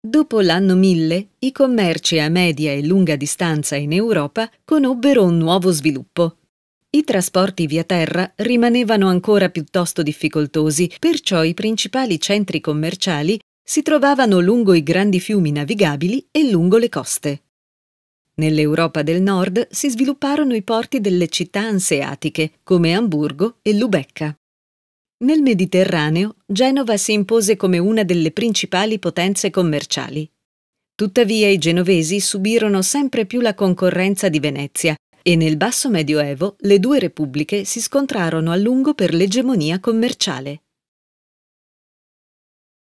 Dopo l'anno 1000, i commerci a media e lunga distanza in Europa conobbero un nuovo sviluppo. I trasporti via terra rimanevano ancora piuttosto difficoltosi, perciò i principali centri commerciali si trovavano lungo i grandi fiumi navigabili e lungo le coste. Nell'Europa del Nord si svilupparono i porti delle città anseatiche, come Amburgo e Lubecca. Nel Mediterraneo, Genova si impose come una delle principali potenze commerciali. Tuttavia i genovesi subirono sempre più la concorrenza di Venezia e nel basso medioevo le due repubbliche si scontrarono a lungo per l'egemonia commerciale.